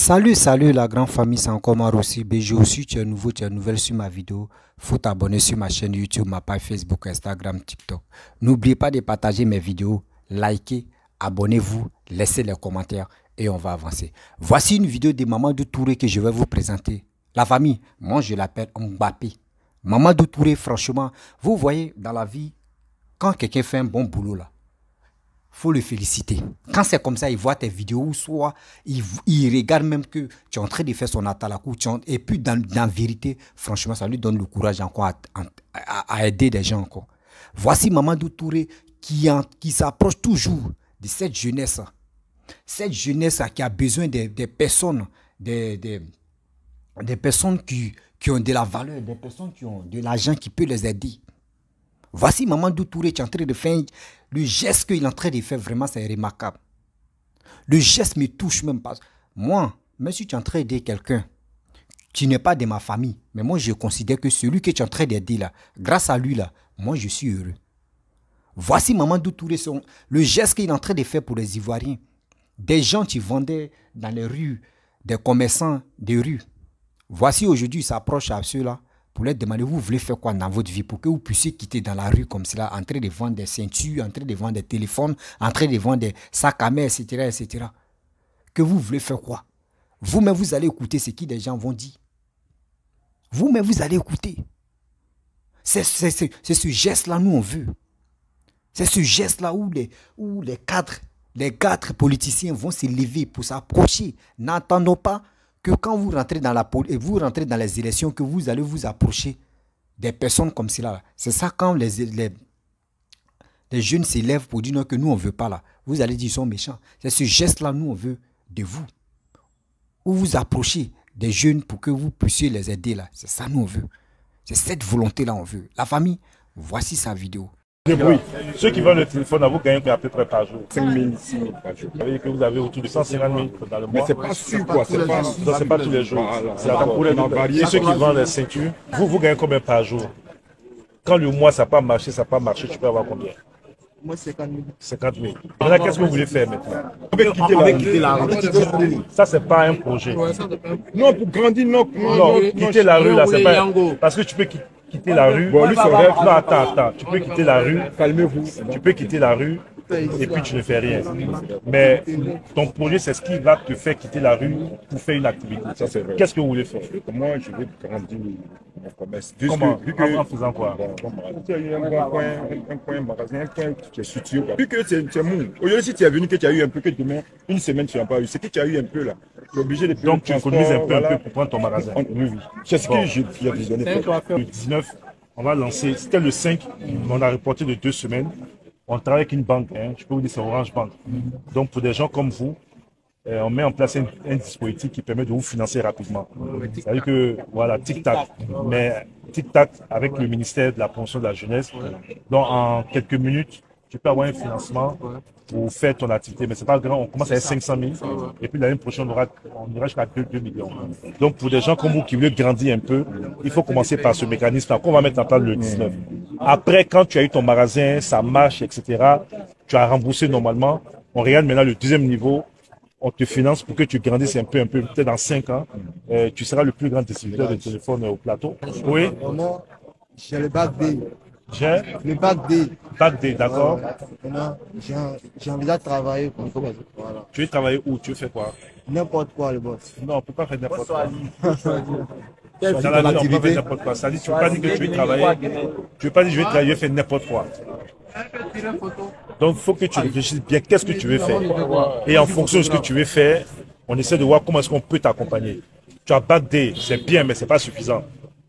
Salut, salut la grande famille, c'est encore aussi. Béjou, Si tu es nouveau, tu es nouvelle sur ma vidéo, faut t'abonner sur ma chaîne YouTube, ma page Facebook, Instagram, TikTok. N'oubliez pas de partager mes vidéos, likez, abonnez-vous, laissez les commentaires et on va avancer. Voici une vidéo de Maman Touré que je vais vous présenter. La famille, moi je l'appelle Mbappé. Maman Touré, franchement, vous voyez dans la vie, quand quelqu'un fait un bon boulot là, faut le féliciter. Quand c'est comme ça, il voit tes vidéos, soit il, il, regarde même que tu es en train de faire son atalakou, et puis dans, la vérité, franchement, ça lui donne le courage encore à, aider des gens encore. Voici maman Doutouré qui, qui s'approche toujours de cette jeunesse. Cette jeunesse qui a besoin des, personnes, des, personnes qui ont de la valeur, des personnes qui ont de l'argent qui peut les aider. Voici Maman Doutouré qui est en train de faire. Le geste qu'il est en train de faire, vraiment, c'est remarquable. Le geste me touche même pas. Moi, même si tu es en train d'aider quelqu'un, tu n'es pas de ma famille. Mais moi, je considère que celui que tu es en train d'aider là, grâce à lui là, moi, je suis heureux. Voici Maman Doutouré, le geste qu'il est en train de faire pour les Ivoiriens. Des gens qui vendaient dans les rues, des commerçants des rues. Voici aujourd'hui, il s'approche à ceux-là pour leur demander vous voulez faire quoi dans votre vie pour que vous puissiez quitter dans la rue comme cela, entrer train de vendre des ceintures, entrer train de vendre des téléphones, entrer train de vendre des sacs à main, etc. etc. Que vous voulez faire quoi Vous-même, vous allez écouter ce que des gens vont dire. Vous-même, vous allez écouter. C'est ce geste-là, nous, on veut. C'est ce geste-là où les, où les cadres, les cadres politiciens vont se lever pour s'approcher. N'entendons pas que quand vous rentrez dans la et vous rentrez dans les élections, que vous allez vous approcher des personnes comme cela. C'est ça quand les, les, les jeunes s'élèvent pour dire que nous, on ne veut pas là. Vous allez dire, qu'ils sont méchants. C'est ce geste-là, nous, on veut de vous. Ou vous approchez des jeunes pour que vous puissiez les aider là. C'est ça, nous, on veut. C'est cette volonté-là, on veut. La famille, voici sa vidéo débrouille. Ceux qui vendent le téléphone à vous gagnez à peu près par jour. 5 000, 6 000 par jour. vous que vous avez autour de 150 000 dans le mois. Mais c'est pas sûr quoi, c'est pas, pas, pas tous les jours. C'est Ceux qui vendent les ceintures, vous, vous gagnez combien par jour Quand le mois ça n'a pas marché, ça n'a pas marché, tu peux avoir combien moi, 50 000. 50 000. qu'est-ce que vous voulez faire maintenant Vous pouvez quitter la rue. Ça, c'est pas un projet. Non, pour grandir, non. Non, quitter la rue, là, c'est pas. Parce que tu peux quitter quitter la rue. Bon, lui, son bah, rêve, bah, non, bah, attends, attends. Tu peux quitter la rue. Calmez-vous. Tu peux quitter la rue et puis tu ne fais rien. Mais ton projet, c'est ce qui va te faire quitter la rue pour faire une activité. Qu'est-ce que vous voulez faire Moi, je veux grandir mon commerce. Comment En faisant quoi un coin, un magasin, un coin tu es pas Vu que tu es mou. Aujourd'hui, si tu es venu, que tu as eu un peu, que demain, une semaine, tu n'as pas eu. C'est que tu as eu un peu là. Tu es obligé de payer Donc, tu économises un peu, un peu pour prendre ton magasin. Oui, oui. C'est ce que j'ai visionné. Le 19, on va lancer. C'était le 5, on a reporté de deux semaines on travaille avec une banque, hein, je peux vous dire c'est Orange Bank. Donc pour des gens comme vous, euh, on met en place un, dispositif qui permet de vous financer rapidement. C'est-à-dire que, voilà, tic-tac, mais tic-tac avec le ministère de la promotion de la jeunesse. Donc en quelques minutes, tu peux avoir un financement pour faire ton activité, mais ce n'est pas grand. On commence à 500 000 et puis l'année prochaine, on aura, ira jusqu'à 2, millions. Donc, pour des gens comme vous qui veulent grandir un peu, il faut commencer par ce mécanisme-là qu'on va mettre en place le 19. Après, quand tu as eu ton magasin, ça marche, etc., tu as remboursé normalement. On regarde maintenant le deuxième niveau. On te finance pour que tu grandisses un peu, un peu. Peut-être dans 5 ans, euh, tu seras le plus grand distributeur de téléphone au plateau. Oui. J'ai le bac D. Bac D, d'accord. J'ai envie de travailler Tu veux travailler où Tu veux faire quoi N'importe quoi, le boss. Non, on peut pas faire n'importe quoi. Ça dit, tu veux pas dire que tu veux travailler. Tu ne pas dire que je vais travailler, faire n'importe quoi. Donc, il faut que tu réfléchisses bien qu'est-ce que tu veux faire. Et en fonction de ce que tu veux faire, on essaie de voir comment est-ce qu'on peut t'accompagner. Tu as bac D, c'est bien, mais ce n'est pas suffisant.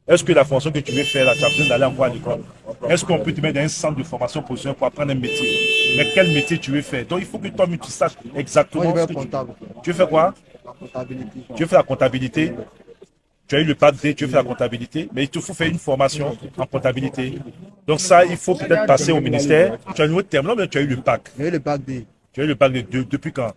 Est-ce que la formation que tu veux faire, là, tu as besoin d'aller encore à l'école Est-ce qu'on peut te mettre dans un centre de formation professionnelle pour apprendre un métier Mais quel métier tu veux faire Donc, il faut que toi-même, tu saches exactement ce que tu veux. Tu veux faire quoi la comptabilité. Tu veux faire la comptabilité tu as eu le pack D, tu fais la comptabilité, mais il te faut faire une formation en comptabilité. Donc ça, il faut peut-être passer au ministère. Tu as un nouveau terme, là, mais tu as eu le PAC. Tu as eu le PAC D. Tu le depuis quand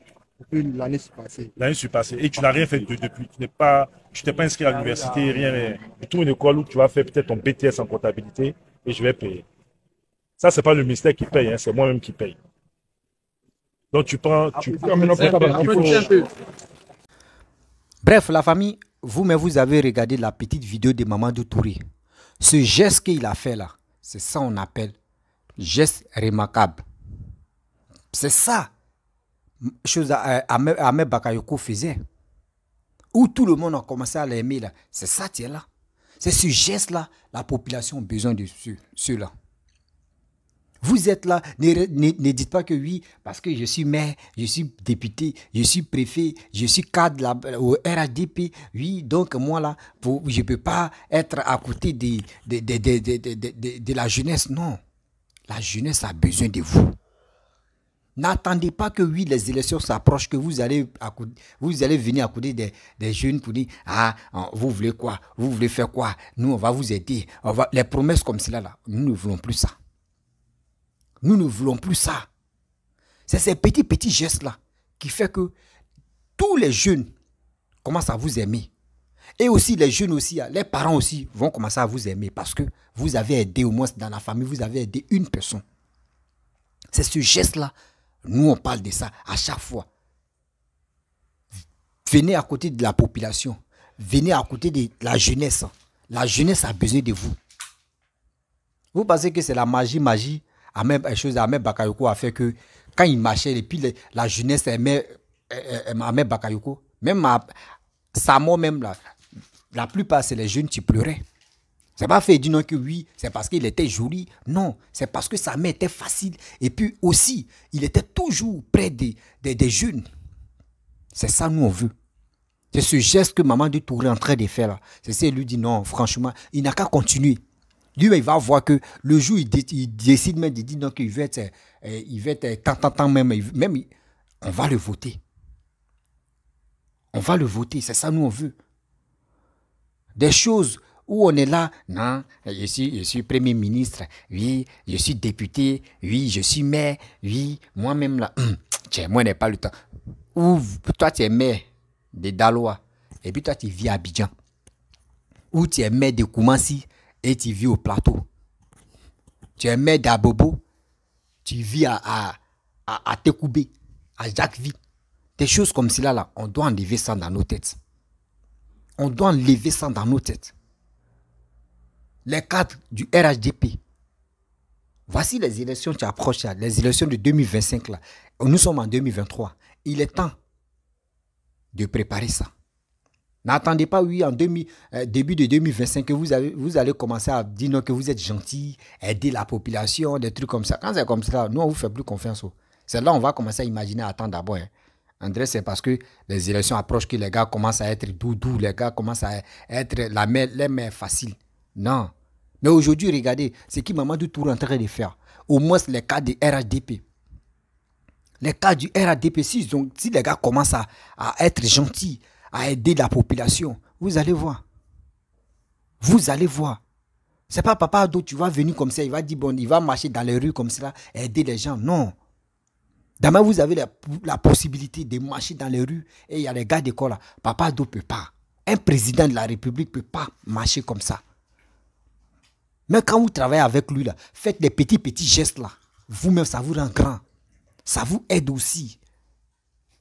l'année passée. L'année passée. Et tu n'as rien fait depuis. Tu n'es pas, tu t'es pas inscrit à l'université, rien. Tu trouves une école où tu vas faire peut-être ton BTS en comptabilité et je vais payer. Ça, c'est pas le ministère qui paye, hein. c'est moi-même qui paye. Donc tu prends, tu Bref, la famille, vous mais vous avez regardé la petite vidéo de de Touré. Ce geste qu'il a fait là, c'est ça on appelle geste remarquable. C'est ça chose Ahmed Bakayoko faisait, où tout le monde a commencé à l'aimer, c'est ça, tiens là. C'est ce geste-là, la population a besoin de cela. Vous êtes là, ne, dites pas que oui, parce que je suis maire, je suis député, je suis préfet, je suis cadre au RADP. Oui, donc moi là, je ne peux pas être à côté de, de la jeunesse. Non, la jeunesse a besoin de vous. N'attendez pas que, oui, les élections s'approchent, que vous allez, vous allez venir à des, des jeunes pour dire, ah, hein, vous voulez quoi Vous voulez faire quoi Nous, on va vous aider. Les promesses comme cela, nous ne voulons plus ça. Nous ne voulons plus ça. C'est ces petits, petits gestes-là qui fait que tous les jeunes commencent à vous aimer. Et aussi les jeunes aussi, ah, les parents aussi vont commencer à vous aimer parce que vous avez aidé au moins dans la famille, vous avez aidé une personne. C'est ce geste-là nous, on parle de ça à chaque fois. Venez à côté de la population. Venez à côté de la jeunesse. La jeunesse a besoin de vous. Vous pensez que c'est la magie, magie Ahmed, euh, chose, même Bakayoko a fait que quand il marchait, et puis la jeunesse aimait Ahmed Bakayoko. Même sa mort, même la plupart, c'est les jeunes qui pleuraient. C'est pas fait dire non que oui, c'est parce qu'il était joli. Non, c'est parce que sa main était facile. Et puis aussi, il était toujours près des, des, jeunes. C'est ça, nous, on veut. C'est ce geste que maman du Touré est en train de faire là. C'est ça, il lui dit non, franchement, il n'a qu'à continuer. Lui, il va voir que le jour, il, il décide même de dire non, qu'il veut être, eh, il veut être eh, tant, tant, même, même, on va le voter. On va le voter, c'est ça, nous, on veut. Des choses où on est là, non, je suis, premier ministre, oui, je suis député, oui, je suis maire, oui, moi-même là, hum, tiens, moi n'ai pas le temps. Ou toi tu es maire de Daloa, et puis toi tu vis à Abidjan, ou tu es maire de Koumansi, et tu vis au plateau. Tu es maire d'Abobo, tu vis à, à, à, à Des choses comme cela, là, on doit enlever ça dans nos têtes. On doit enlever ça dans nos têtes les cadres du RHDP. Voici les élections qui approchent, les élections de 2025. Là. Nous sommes en 2023. Il est temps de préparer ça. N'attendez pas, oui, en euh, début de 2025, que vous, vous allez commencer à dire non, que vous êtes gentil, aider la population, des trucs comme ça. Quand c'est comme ça, nous, on vous fait plus confiance. Oh. C'est là on va commencer à imaginer, attendre d'abord. Hein. André, c'est parce que les élections approchent que les gars commencent à être doux, les gars commencent à être la les mères faciles. Non. Mais aujourd'hui, regardez ce qui Mamadou Tour est en train de faire. Au moins, les cas du RHDP. Les cas du RADP, si, si les gars commencent à, être gentils, à aider la population, vous allez voir. Vous allez voir. C'est pas papa d'où tu vas venir comme ça, il va dire, bon, il va marcher dans les rues comme ça, aider les gens. Non. Demain, vous avez la, possibilité de marcher dans les rues et il y a les gars d'école là. Papa ne peut pas. Un président de la République ne peut pas marcher comme ça. Mais quand vous travaillez avec lui, là, faites des petits, petits gestes là. Vous-même, ça vous rend grand. Ça vous aide aussi.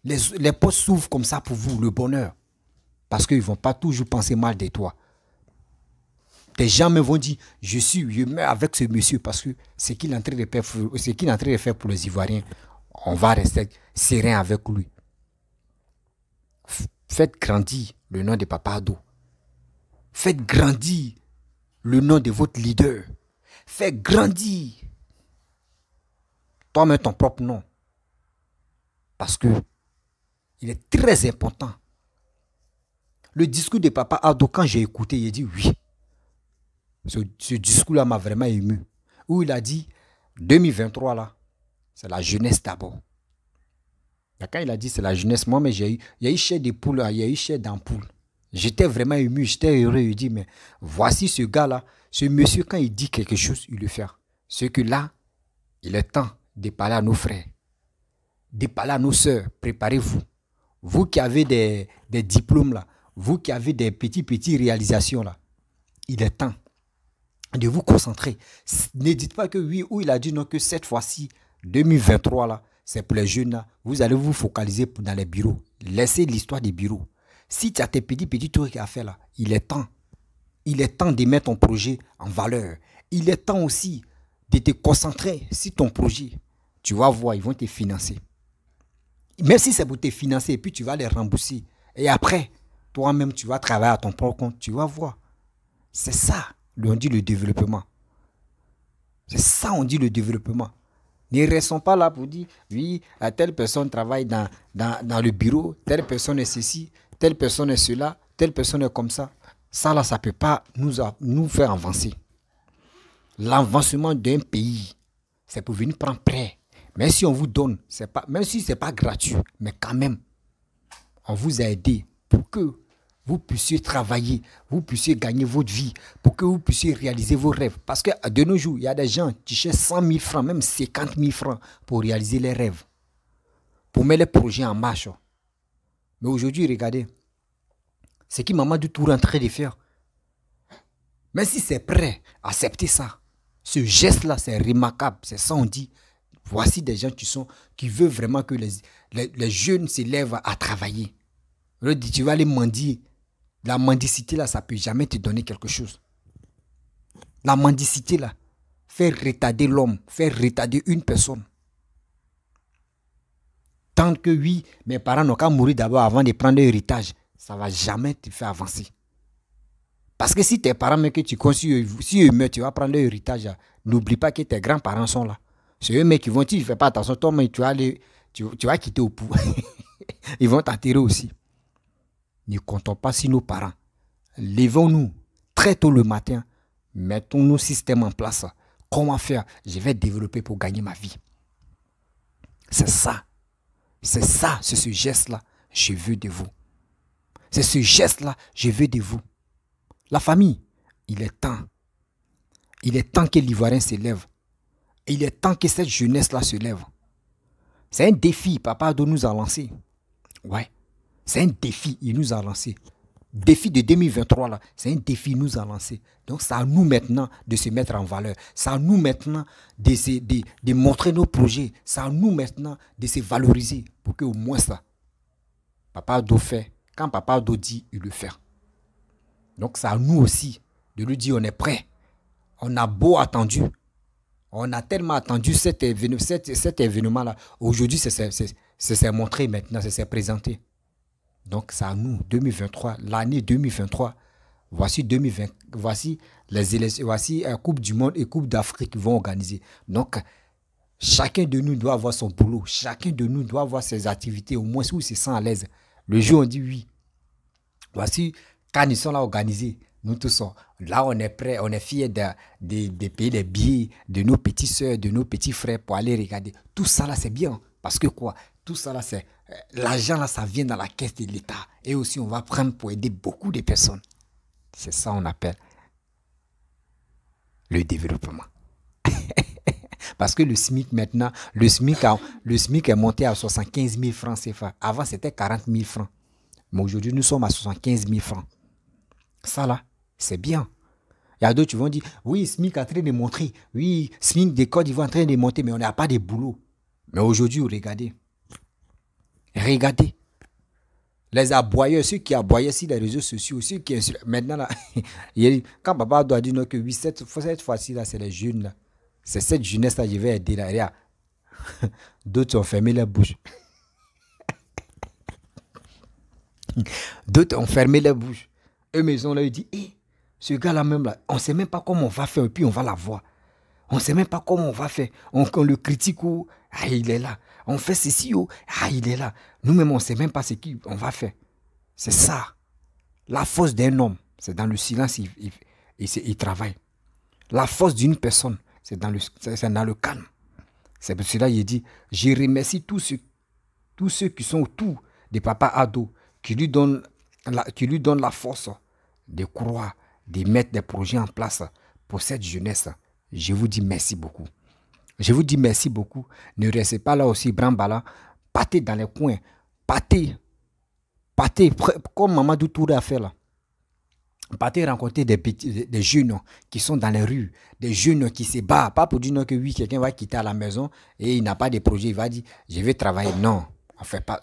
Les, les portes s'ouvrent comme ça pour vous, le bonheur. Parce qu'ils ne vont pas toujours penser mal de toi. Des gens me vont dire, je suis, avec ce monsieur parce que ce qu'il est en train de faire, faire pour les Ivoiriens, on va rester serein avec lui. Faites grandir le nom de Papa Faites grandir le nom de votre leader. Fais grandir toi-même ton propre nom. Parce que il est très important. Le discours de Papa Ado, quand j'ai écouté, il a dit oui. Ce, discours-là m'a vraiment ému. Où il a dit 2023, là, c'est la jeunesse d'abord. Quand il a dit c'est la jeunesse, moi, mais j'ai il y a eu des poules, il y a eu d'ampoules. J'étais vraiment ému, j'étais heureux. Je dis mais voici ce gars-là, ce monsieur, quand il dit quelque chose, il le fait. Ce que là, il est temps de parler à nos frères, de parler à nos sœurs. Préparez-vous. Vous qui avez des, diplômes là, vous qui avez des petits, petits réalisations là, il est temps de vous concentrer. Ne dites pas que oui ou il a dit non, que cette fois-ci, 2023 là, c'est pour les jeunes Vous allez vous focaliser dans les bureaux. Laissez l'histoire des bureaux. Si tu as tes petits, petits trucs à faire là, il est temps. Il est temps de mettre ton projet en valeur. Il est temps aussi de te concentrer sur ton projet. Tu vas voir, ils vont te financer. Même si c'est pour te financer, et puis tu vas les rembourser. Et après, toi-même, tu vas travailler à ton propre compte. Tu vas voir. C'est ça, on dit le développement. C'est ça, on dit le développement. Ne restons pas là pour dire, oui, telle personne travaille dans, dans, dans le bureau, telle personne est ceci, telle personne est cela, telle personne est comme ça. Ça, là, ça ne peut pas nous, nous faire avancer. L'avancement d'un pays, c'est pour venir prendre prêt. Même si on vous donne, pas, même si ce n'est pas gratuit, mais quand même, on vous a aidé pour que vous puissiez travailler, vous puissiez gagner votre vie, pour que vous puissiez réaliser vos rêves. Parce que de nos jours, il y a des gens qui cherchent 100 000 francs, même 50 000 francs pour réaliser les rêves, pour mettre les projets en marche. Mais aujourd'hui, regardez, c'est qui m'a du est en train de faire, même si c'est prêt, accepter ça. Ce geste-là, c'est remarquable. C'est ça, on dit. Voici des gens qui sont, qui veulent vraiment que les, les, jeunes s'élèvent à travailler. Le dit, tu vas aller mendier. La mendicité, là, ça peut jamais te donner quelque chose. La mendicité, là, faire retarder l'homme, faire retarder une personne que oui, mes parents n'ont qu'à mourir d'abord avant de prendre l'héritage. Ça ne va jamais te faire avancer. Parce que si tes parents mais que tu si eux meurent, tu vas prendre l'héritage. N'oublie pas que tes grands-parents sont là. C'est eux, mais qui vont, tu ne fais pas attention, toi, mais tu vas, aller, tu, vas quitter au pouvoir Ils vont t'enterrer aussi. Ne comptons pas sur nos parents. Levons-nous très tôt le matin. Mettons nos systèmes en place. Comment faire Je vais développer pour gagner ma vie. C'est ça c'est ça, c'est ce geste-là, je veux de vous. C'est ce geste-là, je veux de vous. La famille, il est temps. Il est temps que l'Ivoirien s'élève. Il est temps que cette jeunesse-là se lève. C'est un défi, papa de nous a lancé. Ouais, c'est un défi, il nous a lancé défi de 2023, là, c'est un défi nous a lancé. Donc, c'est à nous maintenant de se mettre en valeur. C'est à nous maintenant de, montrer nos projets. C'est à nous maintenant de se valoriser pour que au moins ça, Papa Do fait. Quand Papa Do dit, il le fait. Donc, c'est à nous aussi de lui dire on est prêt. On a beau attendu. On a tellement attendu cet, événement, là Aujourd'hui, c'est s'est montré maintenant, c'est s'est présenté. Donc, c'est à nous, 2023, l'année 2023. Voici 2020, voici les voici la euh, Coupe du Monde et Coupe d'Afrique qui vont organiser. Donc, chacun de nous doit avoir son boulot, chacun de nous doit avoir ses activités, au moins si on se sent à l'aise. Le jour, on dit oui. Voici, quand ils sont là organisés, nous tous, là, on est prêt on est fiers de, de payer les billets de nos petites soeurs, de nos petits frères pour aller regarder. Tout ça, là, c'est bien. Parce que quoi Tout ça, là, c'est l'argent là, ça vient dans la caisse de l'État. Et aussi, on va prendre pour aider beaucoup de personnes. C'est ça on appelle le développement. Parce que le SMIC maintenant, le SMIC, le est monté à 75 000 francs CFA. Avant, c'était 40 000 francs. Mais aujourd'hui, nous sommes à 75 000 francs. Ça là, c'est bien. Il y a d'autres qui vont dire, oui, SMIC est en train de monter. Oui, SMIC des il va en train de monter, mais on n'a pas de boulot. Mais aujourd'hui, regardez, Regardez. Les aboyeurs, ceux qui aboyaient sur les réseaux sociaux, ceux qui Maintenant, là, quand papa doit dire que oui, cette, fois-ci, là, c'est les jeunes, là. C'est cette jeunesse-là, je vais aider, là. D'autres ont fermé leur bouche. D'autres ont fermé leur bouche. Eux, mais ils ont dit eh, ce gars-là même, là, on ne sait même pas comment on va faire, et puis on va l'avoir. On ne sait même pas comment on va faire. on le critique ou ah, il est là. On fait ceci, oh. Ah, il est là. Nous-mêmes, on ne sait même pas ce qu'on va faire. C'est ça. La force d'un homme, c'est dans le silence, il, travaille. La force d'une personne, c'est dans, le, dans le calme. C'est pour cela qu'il dit, je remercie tous ceux, tous ceux qui sont autour de papa Ado, qui lui qui lui donnent la force de croire, de mettre des projets en place pour cette jeunesse. Je vous dis merci beaucoup. Je vous dis merci beaucoup. Ne restez pas là aussi, Brambala. Pâtez dans les coins. Pâtez. Pâtez. comme Mamadou Touré a fait là. Partez rencontrer des, jeunes qui sont dans les rues, des jeunes qui se battent. Pas pour dire que oui, quelqu'un va quitter à la maison et il n'a pas de projet, il va dire je vais travailler. Non,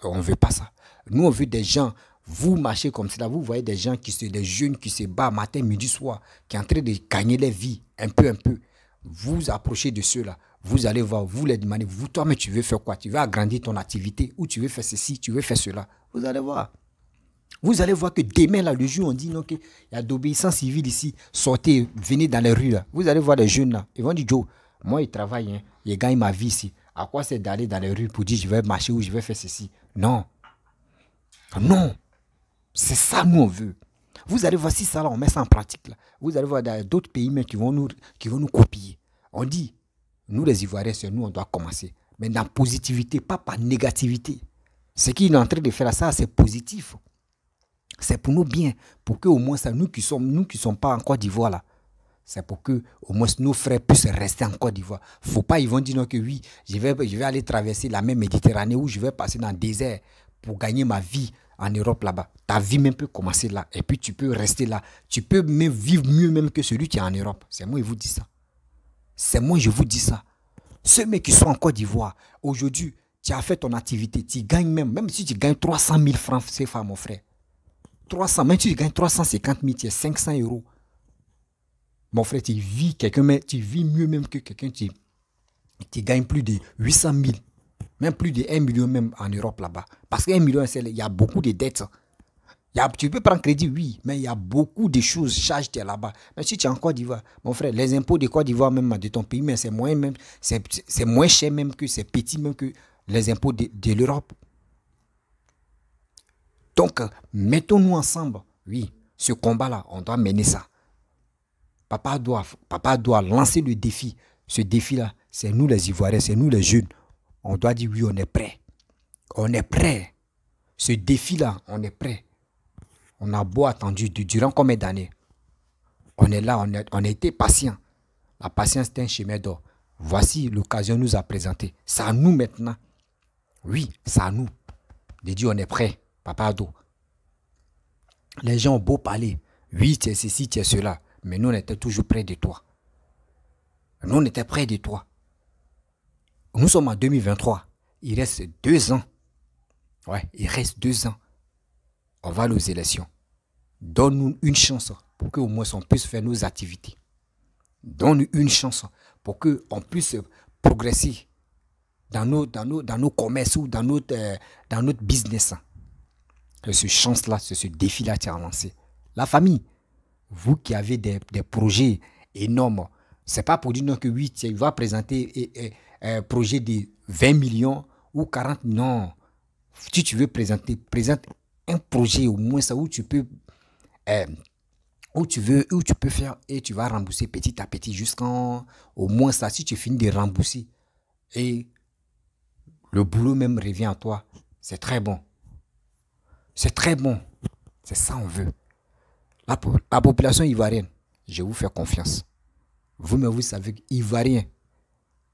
on ne veut pas ça. Nous, on veut des gens vous marchez comme cela, vous voyez des gens qui sont des jeunes qui se battent matin, midi, soir, qui sont en train de gagner leur vie, un peu, un peu. Vous approchez de ceux-là vous allez voir, vous les demandez, vous, toi, mais tu veux faire quoi Tu veux agrandir ton activité ou tu veux faire ceci, tu veux faire cela. Vous allez voir. Vous allez voir que demain, là, le jour, on dit non, qu'il y a d'obéissance civile ici. Sortez, venez dans les rues, là. Vous allez voir les jeunes, là. Ils vont dire, Joe, moi, ils travaillent hein. gagnent gagne ma vie ici. À quoi c'est d'aller dans les rues pour dire, je vais marcher ou je vais faire ceci Non. Non. C'est ça, nous, on veut. Vous allez voir si ça, là, on met ça en pratique, Vous allez voir d'autres pays, mais qui vont nous, qui vont nous copier. On dit, nous, les Ivoiriens, c'est nous, on doit commencer. Mais dans positivité, pas par négativité. Ce qu'il est en train de faire, ça, c'est positif. C'est pour nous bien, pour que au moins ça, nous qui sommes, nous qui sommes pas en Côte d'Ivoire là, c'est pour que au moins nos frères puissent rester en Côte d'Ivoire. Faut pas, ils vont dire non que oui, je vais, je vais aller traverser la mer Méditerranée ou je vais passer dans le désert pour gagner ma vie en Europe là-bas. Ta vie même peut commencer là et puis tu peux rester là. Tu peux même vivre mieux même que celui qui est en Europe. C'est moi qui vous dis ça. C'est moi, je vous dis ça. Ceux mecs qui sont en Côte d'Ivoire, aujourd'hui, tu as fait ton activité, tu gagnes même, même si tu gagnes 300 000 francs c'est CFA, mon frère. 300, même si tu gagnes 350 000, tu es 500 euros. Mon frère, tu vis quelqu'un, mais tu vis mieux même que quelqu'un qui, qui gagne plus de 800 000, même plus de 1 million même en Europe là-bas. Parce qu'un million, il y a beaucoup de dettes tu peux prendre crédit, oui, mais il y a beaucoup de choses, charges, là-bas. Mais si tu es en Côte d'Ivoire, mon frère, les impôts de Côte d'Ivoire, même de ton pays, mais c'est moins, moins cher même que, c'est petit même que les impôts de, l'Europe. Donc, mettons-nous ensemble. Oui, ce combat-là, on doit mener ça. Papa doit, papa doit lancer le défi. Ce défi-là, c'est nous les Ivoiriens, c'est nous les jeunes. On doit dire oui, on est prêt. On est prêt. Ce défi-là, on est prêt. On a beau attendu durant combien d'années On est là, on a, été patient. La patience est un chemin d'or. Voici l'occasion nous a présenté. C'est à nous maintenant. Oui, c'est à nous. De Dieu on est prêt, papa Les gens ont beau parler. Oui, tu es ceci, tu es cela. Mais nous, on était toujours près de toi. Nous, on était près de toi. Nous sommes en 2023. Il reste deux ans. Ouais, il reste deux ans on va aux élections. Donne-nous une chance pour qu'au moins on puisse faire nos activités. Donne-nous une chance pour qu'on puisse progresser dans nos, dans dans nos commerces ou dans notre, euh, dans notre business. Que ce chance-là, ce défi-là qui La famille, vous qui avez des, projets énormes, c'est pas pour dire que oui, il va présenter un euh, euh, projet de 20 millions ou 40 millions. Si tu veux présenter, présente un projet au moins ça où tu peux euh, où tu veux où tu peux faire et tu vas rembourser petit à petit jusqu'en au moins ça si tu finis de rembourser et le boulot même revient à toi c'est très bon c'est très bon c'est ça on veut la, la population ivoirienne je vous fais confiance vous mais vous savez ivoirien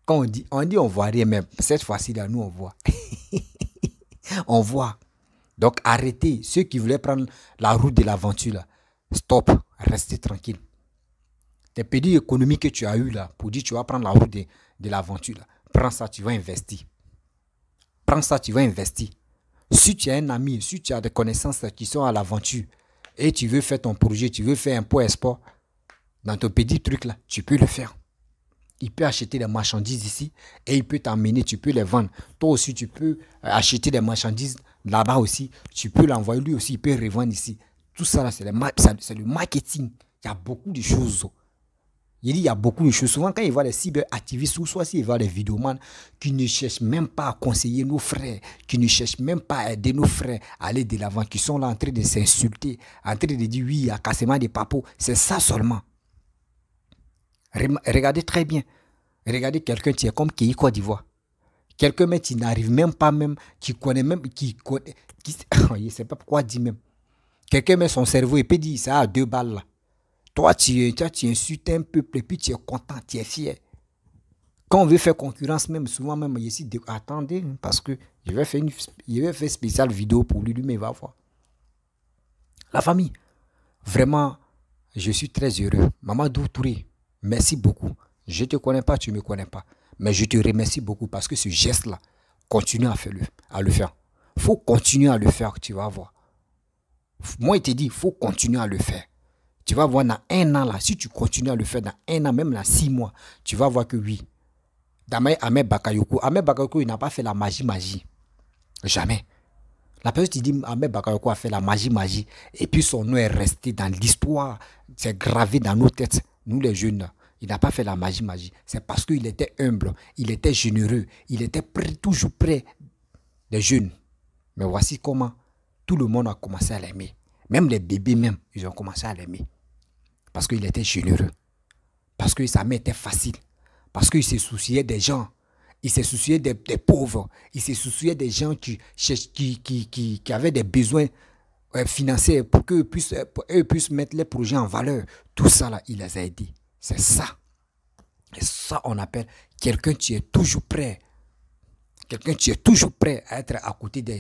quand on dit on dit on voit rien même cette fois-ci là nous on voit on voit donc arrêtez ceux qui voulaient prendre la route de l'aventure Stop, restez tranquille. Tes petits économies que tu as eu là, pour dire tu vas prendre la route de, l'aventure Prends ça, tu vas investir. Prends ça, tu vas investir. Si tu as un ami, si tu as des connaissances qui sont à l'aventure et tu veux faire ton projet, tu veux faire un pot sport. dans ton petit truc là, tu peux le faire. Il peut acheter des marchandises ici et il peut t'amener, tu peux les vendre. Toi aussi, tu peux euh, acheter des marchandises là-bas aussi, tu peux l'envoyer, lui aussi, il peut revendre ici. Tout ça, c'est le, marketing. Il y a beaucoup de choses. Il dit, y a beaucoup de choses. Souvent, quand il voit les cyberactivistes ou soit il voit les vidéomans qui ne cherchent même pas à conseiller nos frères, qui ne cherchent même pas à aider nos frères à aller de l'avant, qui sont là en train de s'insulter, en train de dire oui, à y cassement des papos. C'est ça seulement. Regardez très bien. Regardez quelqu'un qui est comme Kéi Côte d'Ivoire. Quelqu'un qui n'arrive même pas même, qui connaît même, qui connaît, qui, je ne sais pas pourquoi dit même. Quelqu'un met son cerveau et puis dit ça a deux balles là. Toi, tu, insultes un peuple et puis tu es content, tu es fier. Quand on veut faire concurrence, même souvent, même, je de attendez, parce que je vais faire une je vais spéciale vidéo pour lui, lui, mais va voir. La famille, vraiment, je suis très heureux. Maman Doutouré, merci beaucoup. Je ne te connais pas, tu ne me connais pas. Mais je te remercie beaucoup parce que ce geste-là, continue à, faire le, à le faire. faut continuer à le faire, tu vas voir. Moi, je te dis, faut continuer à le faire. Tu vas voir dans un an, là, si tu continues à le faire dans un an, même dans six mois, tu vas voir que oui. Damaï Ahmed Bakayoko, Ahmed Bakayoko, il n'a pas fait la magie-magie. Jamais. La personne qui dit Ahmed Bakayoko a fait la magie-magie, et puis son nom est resté dans l'histoire, c'est gravé dans nos têtes, nous les jeunes. Il n'a pas fait la magie magie. C'est parce qu'il était humble, il était généreux, il était toujours près des jeunes. Mais voici comment tout le monde a commencé à l'aimer. Même les bébés même, ils ont commencé à l'aimer. Parce qu'il était généreux. Parce que sa mère était facile. Parce qu'il se souciait des gens. Il se souciait des, pauvres. Il se souciait des gens qui, qui, avaient des besoins euh, financiers pour qu'eux puissent, mettre les projets en valeur. Tout ça, là, il les a aidés. C'est ça. Et ça, on appelle quelqu'un qui est toujours prêt. Quelqu'un qui est toujours prêt à être à côté de,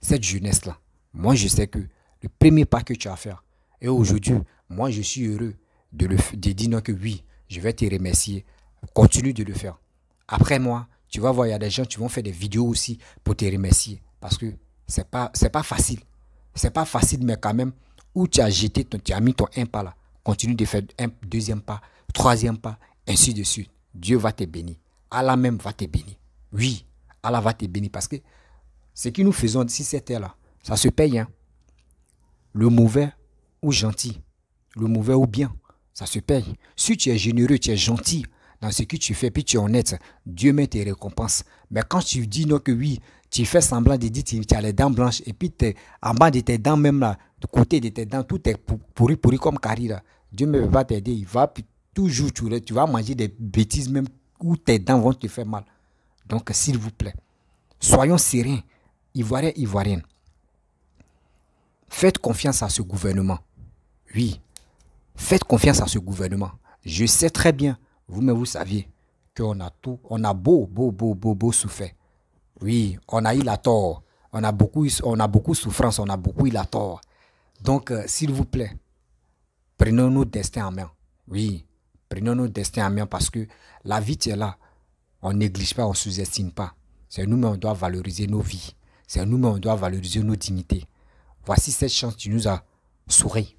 cette jeunesse-là. Moi, je sais que le premier pas que tu as à faire, et aujourd'hui, moi, je suis heureux de, le, de dire que oui, je vais te remercier. Continue de le faire. Après moi, tu vas voir, il y a des gens qui vont faire des vidéos aussi pour te remercier. Parce que ce n'est pas, pas facile. C'est pas facile, mais quand même, où tu as jeté, tu as mis ton un là. Continue de faire un deuxième pas, troisième pas, ainsi de suite. Dieu va te bénir. Allah même va te bénir. Oui, Allah va te bénir parce que ce que nous faisons si cette là ça se paye. Hein? Le mauvais ou gentil, le mauvais ou bien, ça se paye. Si tu es généreux, tu es gentil dans ce que tu fais, puis tu es honnête, Dieu met tes récompenses. Mais quand tu dis non que oui, tu fais semblant de dire que tu as les dents blanches et puis en bas de tes dents même là, du côté de tes dents, tout est pourri pourri comme carie là. Dieu ne va pas t'aider. Il va toujours, tu, tu vas manger des bêtises même où tes dents vont te faire mal. Donc, s'il vous plaît, soyons sereins, Ivoiriens, Ivoiriennes. Faites confiance à ce gouvernement. Oui, faites confiance à ce gouvernement. Je sais très bien, vous-même vous saviez, qu'on a tout, on a beau, beau, beau, beau, beau souffert. Oui, on a eu la tort. On a beaucoup, on a beaucoup souffrance, on a beaucoup eu la tort. Donc, euh, s'il vous plaît, Prenons nos destins en main. Oui, prenons nos destins en main parce que la vie, est là. On néglige pas, on sous-estime pas. C'est nous-mêmes, on doit valoriser nos vies. C'est nous-mêmes, on doit valoriser nos dignités. Voici cette chance qui nous a souri.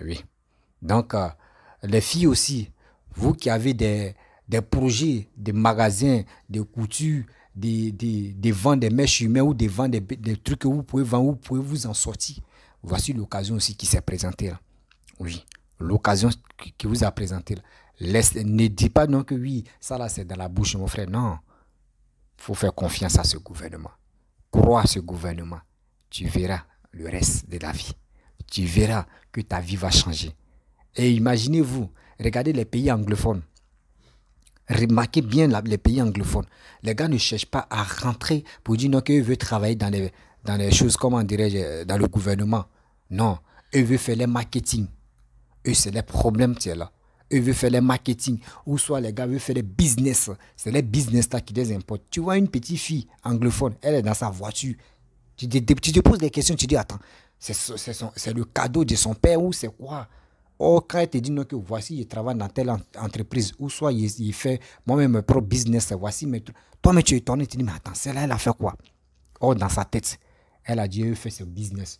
Oui. Donc, euh, les filles aussi, vous qui avez des, des projets, des magasins, des coutures, des, des, des ventes des mèches humaines ou des ventes des, des, trucs que vous pouvez vendre, vous pouvez vous en sortir. Voici l'occasion aussi qui s'est présentée Oui l'occasion qui vous a présenté ne dis pas non que oui, ça là c'est dans la bouche, mon frère. Non. Il faut faire confiance à ce gouvernement. Crois à ce gouvernement. Tu verras le reste de la vie. Tu verras que ta vie va changer. Et imaginez-vous, regardez les pays anglophones. Remarquez bien les pays anglophones. Les gars ne cherchent pas à rentrer pour dire non qu'ils veulent travailler dans les, dans les choses, comment dirais-je, dans le gouvernement. Non, ils veulent faire les marketing. Eux, c'est les problèmes, tu es là. Eux veulent faire les marketing. Ou soit les gars veulent faire les business. C'est les business là qui les importe. Tu vois une petite fille anglophone, elle est dans sa voiture. Tu te, poses des questions, tu dis, attends, c'est le cadeau de son père ou c'est quoi Oh quand elle te dit non, que voici, il travaille dans telle entreprise, ou soit il, fait moi-même mon propre business, voici mais Toi, mais tu es étonné, tu dis, mais attends, celle-là, elle a fait quoi Oh dans sa tête, elle a dit, elle fait ce business.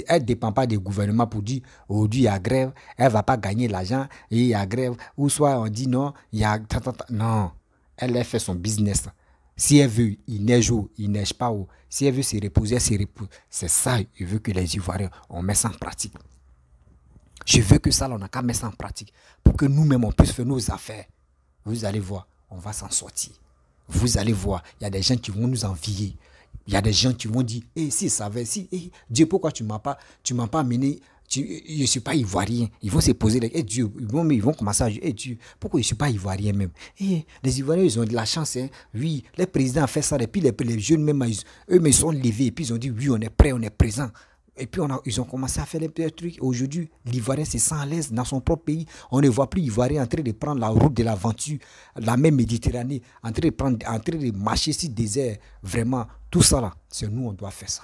Elle ne dépend pas du gouvernement pour dire aujourd'hui oh, il y a grève, elle ne va pas gagner l'argent, il y a grève, ou soit on dit non, il y a. Non, elle fait son business. Si elle veut, il neige ou il neige pas ou. Si elle veut se reposer, elle se repose. C'est ça, je veut que les Ivoiriens, on met ça en pratique. Je veux que ça, on n'a qu'à mettre ça en pratique pour que nous-mêmes, on puisse faire nos affaires. Vous allez voir, on va s'en sortir. Vous allez voir, il y a des gens qui vont nous envier. Il y a des gens qui vont dire, eh, si ça va si, eh, Dieu, pourquoi tu m'as pas, tu m'as pas amené, je ne suis pas ivoirien. Ils vont se poser, eh, Dieu, ils vont, ils vont commencer à, eh, Dieu, pourquoi je ne suis pas ivoirien même eh, Les ivoiriens, ils ont de la chance, hein. oui, les présidents ont fait ça, et puis les, jeunes même, ils, eux, ils sont levés, et puis ils ont dit, oui, on est prêt, on est présent. Et puis, ils ont commencé à faire les petits trucs. Aujourd'hui, l'Ivoirien, sent à l'aise dans son propre pays. On ne voit plus l'Ivoirien en train de prendre la route de l'aventure, la même Méditerranée, en train de, prendre, marcher sur désert. Vraiment, tout ça là, c'est nous, on doit faire ça.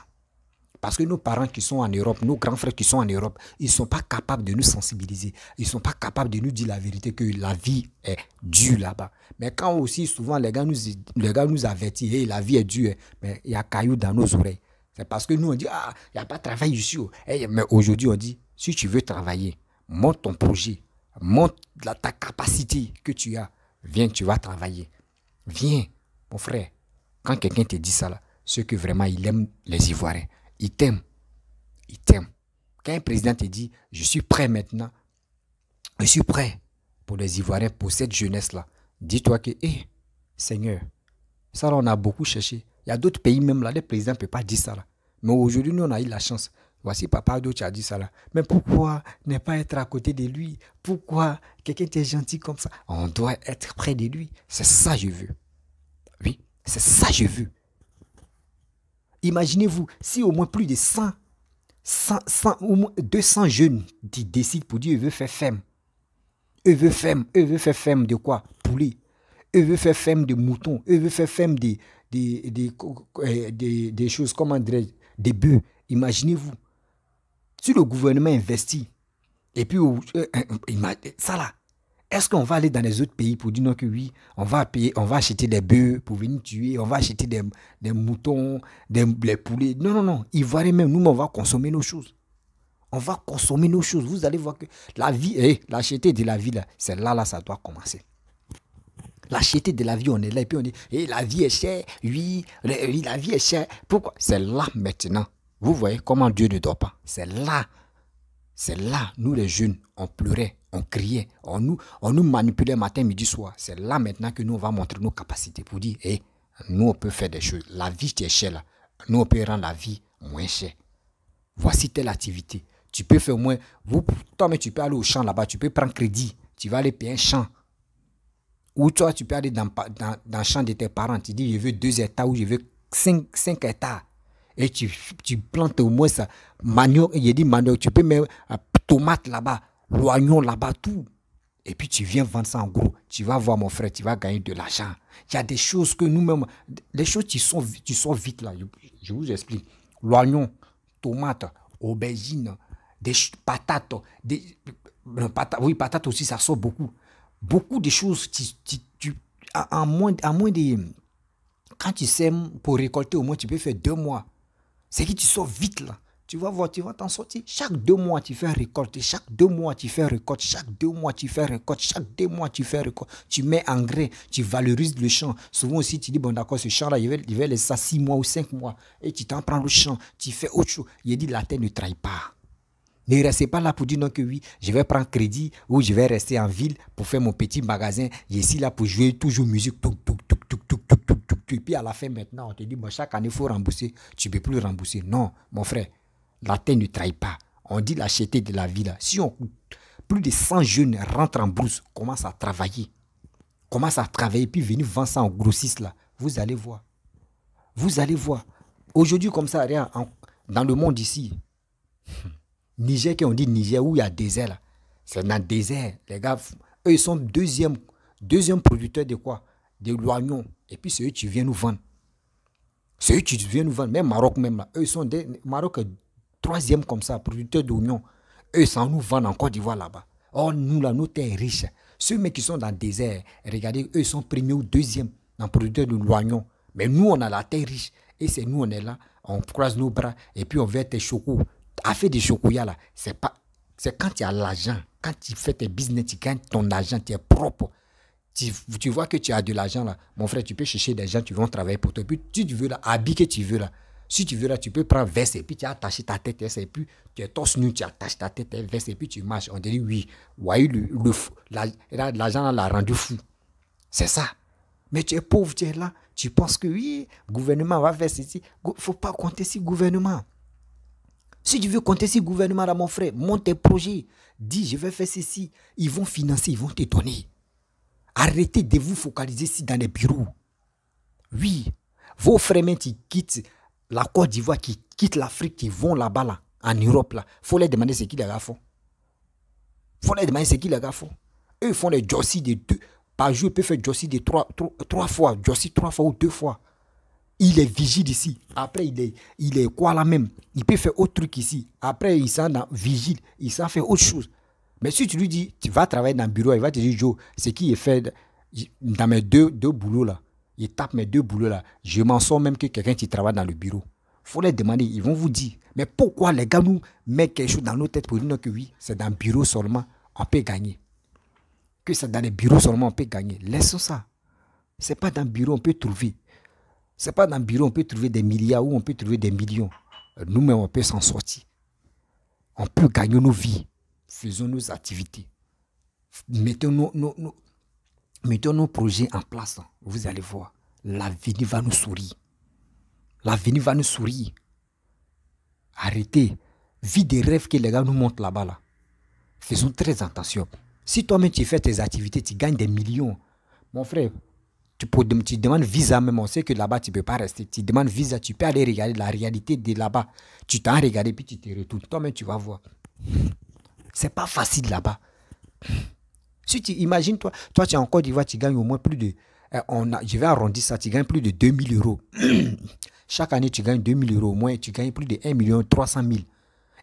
Parce que nos parents qui sont en Europe, nos grands frères qui sont en Europe, ils ne sont pas capables de nous sensibiliser. Ils ne sont pas capables de nous dire la vérité, que la vie est dure là-bas. Mais quand aussi, souvent, les gars nous, les gars nous avertissent, la vie est dure, mais il y a cailloux dans nos oreilles. C'est parce que nous, on dit, ah, il n'y a pas de travail ici. Oh. Eh, mais aujourd'hui, on dit, si tu veux travailler, montre ton projet, Montre ta capacité que tu as. Viens, tu vas travailler. Viens, mon frère. Quand quelqu'un te dit ça, là, ce que vraiment il aime les Ivoiriens, il t'aime. Il t'aime. Quand un président te dit, je suis prêt maintenant, je suis prêt pour les Ivoiriens, pour cette jeunesse-là, dis-toi que, hé, eh, Seigneur, ça, on a beaucoup cherché. Il y a d'autres pays même là, les présidents ne peuvent pas dire ça là. Mais aujourd'hui, nous, on a eu la chance. Voici papa d'autre a dit ça là. Mais pourquoi ne pas être à côté de lui Pourquoi quelqu'un qui est gentil comme ça On doit être près de lui. C'est ça que je veux. Oui, c'est ça que je veux. Imaginez-vous, si au moins plus de 100, 100, moins 200 jeunes décident pour dire ils veulent faire femme. Ils veulent femme. Ils veulent faire ferme de quoi Poulet. Ils veulent faire ferme de moutons. Ils veulent faire ferme de, eh, des, des, choses, comment dirais des bœufs. Imaginez-vous, si le gouvernement investit, et puis euh, euh, euh, ça là, est-ce qu'on va aller dans les autres pays pour dire non que oui, on va payer, on va acheter des bœufs pour venir tuer, on va acheter des, des moutons, des, poulets. Non, non, non. verraient même, nous, on va consommer nos choses. On va consommer nos choses. Vous allez voir que la vie, eh, l'acheter de la vie, c'est là, là, ça doit commencer. La de la vie, on est là et puis on dit, eh, la vie est chère, oui, la vie est chère. Pourquoi C'est là maintenant. Vous voyez comment Dieu ne dort pas. C'est là. C'est là, nous les jeunes, on pleurait, on criait, on nous, on nous manipulait matin, midi, soir. C'est là maintenant que nous, on va montrer nos capacités pour dire, eh, nous, on peut faire des choses. La vie, est chère Nous, on peut rendre la vie moins chère. Voici telle activité. Tu peux faire moins. Vous, toi, mais tu peux aller au champ là-bas, tu peux prendre crédit. Tu vas aller payer un champ ou toi, tu peux aller dans, dans, dans le champ de tes parents, tu dis, je veux deux états ou je veux cinq états états Et tu, tu, plantes au moins ça. Manioc, il dit manioc, tu peux mettre euh, tomate là-bas, l'oignon là-bas, tout. Et puis tu viens vendre ça en gros. Tu vas voir mon frère, tu vas gagner de l'argent. Il y a des choses que nous-mêmes, les choses qui sont, qui sont vite là. Je, vous explique. L'oignon, tomate, aubergine, des patates, des, patates. Oui, patates aussi, ça sort beaucoup beaucoup de choses, tu, moins, à moins de... Quand tu sèmes pour récolter, au moins tu peux faire deux mois. C'est que tu sors vite là. Tu vas voir, tu vas t'en sortir. Chaque deux mois, tu fais récolte. Chaque deux mois, tu fais récolte. Chaque deux mois, tu fais récolte. Chaque deux mois, tu fais récolte. Tu mets en engrais, tu valorises le champ. Souvent aussi, tu dis, bon, d'accord, ce champ-là, il va, il laisser ça six mois ou cinq mois. Et tu t'en prends le champ. Tu fais autre chose. Il dit, la terre ne trahit pas. Ne restez pas là pour dire non que oui, je vais prendre crédit ou je vais rester en ville pour faire mon petit magasin. Je suis là pour jouer toujours musique. Et puis à la fin maintenant, on te dit, chaque année, il faut rembourser. Tu ne peux plus rembourser. Non, mon frère, la terre ne trahit pas. On dit l'acheter de la vie. Si on, plus de 100 jeunes rentrent en brousse, commencent à travailler, commence à travailler, puis venir vendre ça en grossisse là, vous allez voir. Vous allez voir. Aujourd'hui, comme ça, rien, dans le monde ici. Niger, qui ont dit Niger, où il y a désert, là, c'est dans le désert. Les gars, eux, ils sont deuxième, deuxième producteur de quoi De l'oignon. Et puis, c'est eux qui viennent nous vendre. C'est eux qui viennent nous vendre. Même Maroc, même là. Eux, sont des... Maroc est troisième comme ça, producteur d'oignons. Eux, sans nous vendre encore Côte d'Ivoire là-bas. Or, nous, là, nos terres riches. Ceux mais qui sont dans le désert, regardez, eux, sont premiers ou deuxième dans le producteur de l'oignon. Mais nous, on a la terre riche. Et c'est nous, on est là, on croise nos bras et puis on verte tes chocos a fait des chocouillas là, c'est pas, c'est quand tu as l'argent, quand tu fais tes business, tu gagnes ton argent, tu es propre. Tu, tu vois que tu as de l'argent là, mon frère, tu peux chercher des gens, tu vont travailler pour toi. Puis si tu veux là, habit que tu veux là, si tu veux là, tu peux prendre veste puis tu attaches ta tête, et puis tu es torse nu, tu attaches ta tête, veste et puis tu marches. On te dit oui, voyez le, l'argent la, rendu fou. C'est ça. Mais tu es pauvre, tu es là, tu penses que oui, gouvernement va faire ceci. Faut pas compter si gouvernement. Si tu veux compter ce gouvernement, là, mon frère, monte tes projets. Dis, je vais faire ceci. Ils vont financer, ils vont te donner. Arrêtez de vous focaliser ici dans les bureaux. Oui, vos frères qui quittent la Côte d'Ivoire, qui quittent l'Afrique, qui vont là-bas, en Europe, là, faut leur demander ce qu'ils les gars font. faut leur demander ce qu'ils font. Eux, ils font les jossi de deux. Par jour, ils peuvent faire jossi de trois, trois, fois, jossi trois fois ou deux fois il est vigile ici. Après, il est, il est quoi là même Il peut faire autre truc ici. Après, il s'en vigile. Il s'en fait autre chose. Mais si tu lui dis, tu vas travailler dans le bureau, il va te dire, Joe, ce qui est fait dans mes deux, deux boulots là, il tape mes deux boulots là, je m'en sors même que quelqu'un qui travaille dans le bureau. Il faut les demander, ils vont vous dire. Mais pourquoi les gars nous mettent quelque chose dans nos têtes pour dire que oui, c'est dans le bureau seulement, on peut gagner. Que c'est dans les bureaux seulement, on peut gagner. Laissons ça. C'est pas dans le bureau, on peut trouver. C'est pas dans le bureau, on peut trouver des milliards ou on peut trouver des millions. Nous-mêmes, on peut s'en sortir. On peut gagner nos vies. Faisons nos activités. Mettons nos, mettons nos projets en place. Vous allez voir, l'avenir va nous sourire. L'avenir va nous sourire. Arrêtez. Vie des rêves que les gars nous montrent là-bas. Là. Faisons très attention. Si toi-même tu fais tes activités, tu gagnes des millions. Mon frère, tu, peux, demandes visa même, on sait que là-bas, tu ne peux pas rester. Tu demandes visa, tu peux aller regarder la réalité de là-bas. Tu t'en regardes, puis tu te retournes. Toi-même, tu vas voir. C'est pas facile là-bas. Si tu imagines, toi, toi tu es en Côte d'Ivoire, tu gagnes au moins plus de... Euh, on a, je vais arrondir ça, tu gagnes plus de 2000 euros. Chaque année, tu gagnes 2000 euros au moins, tu gagnes plus de 1 300 000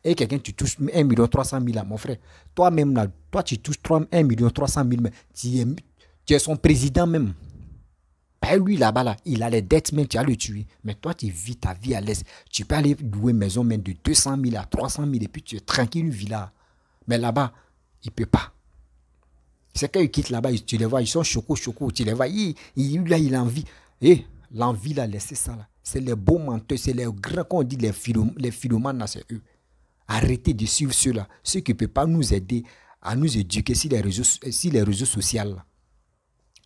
et quelqu'un tu touches 1 300 000 mon frère. Toi-même, toi tu touches 3, 1 300 000, mais tu es, tu es son président même. Pas lui là-bas, là. il a les dettes, mais tu vas le tuer. Mais toi, tu vis ta vie à l'aise. Tu peux aller louer une maison même de 200 000 à 300 000 et puis tu es tranquille, une villa. Mais là-bas, il ne peut pas. C'est quand ils quittent là-bas, tu les vois, ils sont choco, choco. Tu les vois, il, là, il a envie. Et eh, l'envie, là, c'est ça là. C'est les beaux menteurs, c'est les grands, qu'on dit les, philo, les philomanes, c'est eux. Arrêtez de suivre ceux-là, ceux qui ne peuvent pas nous aider à nous éduquer sur les réseaux, les réseaux sociaux.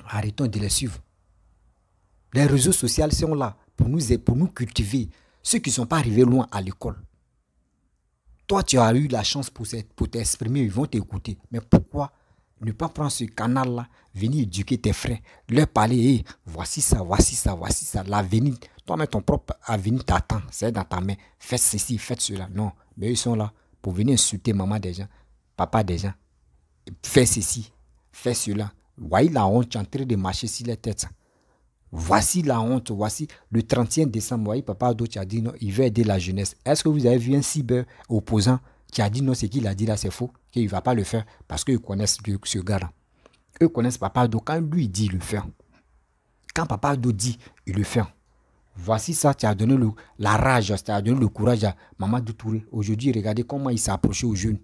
Arrêtons de les suivre. Les réseaux sociaux sont là pour nous, pour nous cultiver ceux qui ne sont pas arrivés loin à l'école. Toi, tu as eu la chance pour, pour t'exprimer, ils vont t'écouter. Mais pourquoi ne pas prendre ce canal-là, venir éduquer tes frères, leur parler, voici ça, voici ça, voici ça, l'avenir. Toi-même, ton propre avenir t'attend, c'est dans ta main. Faites ceci, faites cela. Non, mais ils sont là pour venir insulter maman des gens, papa des gens. Fais ceci, fais cela. Voyez la honte, tu es en train de marcher sur les têtes. Voici la honte, voici le 31 décembre. papa Do a dit non, il veut aider la jeunesse. Est-ce que vous avez vu un cyber opposant qui a dit non, ce qu'il a dit là, c'est faux, qu'il ne va pas le faire parce qu'ils connaissent ce gars-là. Eux connaissent papa Do. Quand lui dit, le faire. Quand papa Do dit, il le fait. Voici ça, tu as donné la rage, tu as donné le courage à maman Touré. Aujourd'hui, regardez comment il s'est approché aux jeunes.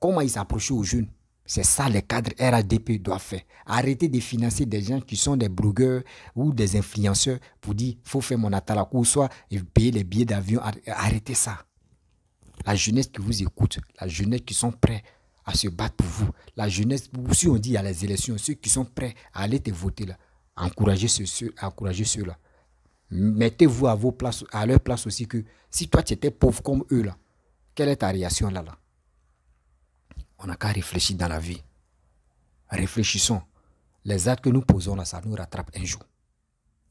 Comment il s'est approché aux jeunes. C'est ça les cadres RADP doivent faire. Arrêtez de financer des gens qui sont des blogueurs ou des influenceurs pour dire faut faire mon atalakou ou soit payer les billets d'avion. Arrêtez ça. La jeunesse qui vous écoute, la jeunesse qui sont prêts à se battre pour vous, la jeunesse, si on dit à les élections, ceux qui sont prêts à aller te voter là, encouragez ceux-là. Encouragez ceux là Mettez-vous à, vos à leur place aussi que si toi tu étais pauvre comme eux là, quelle est ta réaction là, là on n'a qu'à réfléchir dans la vie. Réfléchissons. Les actes que nous posons là, ça nous rattrape un jour.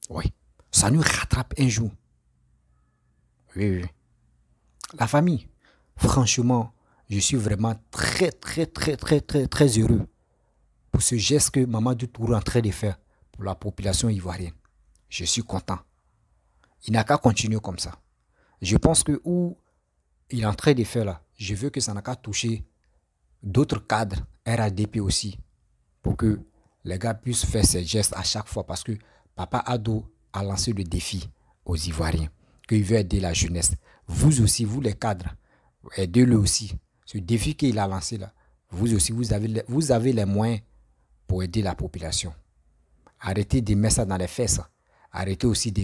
Oui. Ça nous rattrape un jour. Oui, oui. La famille. Franchement, je suis vraiment très, très, très, très, très, très heureux pour ce geste que Maman Touré est en train de faire pour la population ivoirienne. Je suis content. Il n'a qu'à continuer comme ça. Je pense que où il est en train de faire là, je veux que ça n'a qu'à toucher d'autres cadres, RADP aussi, pour que les gars puissent faire ces gestes à chaque fois parce que Papa Ado a lancé le défi aux Ivoiriens, qu'il veut aider la jeunesse. Vous aussi, vous les cadres, aidez-le aussi. Ce défi qu'il a lancé là, vous aussi, vous avez, les, vous avez les moyens pour aider la population. Arrêtez de mettre ça dans les fesses. Arrêtez aussi de,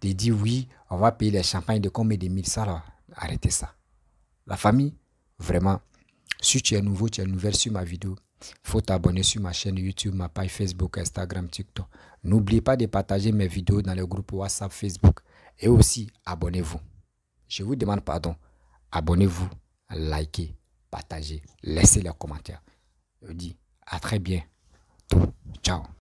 de dire oui, on va payer les champagnes de combien de mille, ça là. Arrêtez ça. La famille, vraiment, si tu es nouveau, tu es nouvelle sur ma vidéo, faut t'abonner sur ma chaîne YouTube, ma page Facebook, Instagram, TikTok. N'oublie pas de partager mes vidéos dans le groupe WhatsApp, Facebook. Et aussi, abonnez-vous. Je vous demande pardon. Abonnez-vous, likez, partagez, laissez les commentaires. Je vous dis à très bien. Ciao.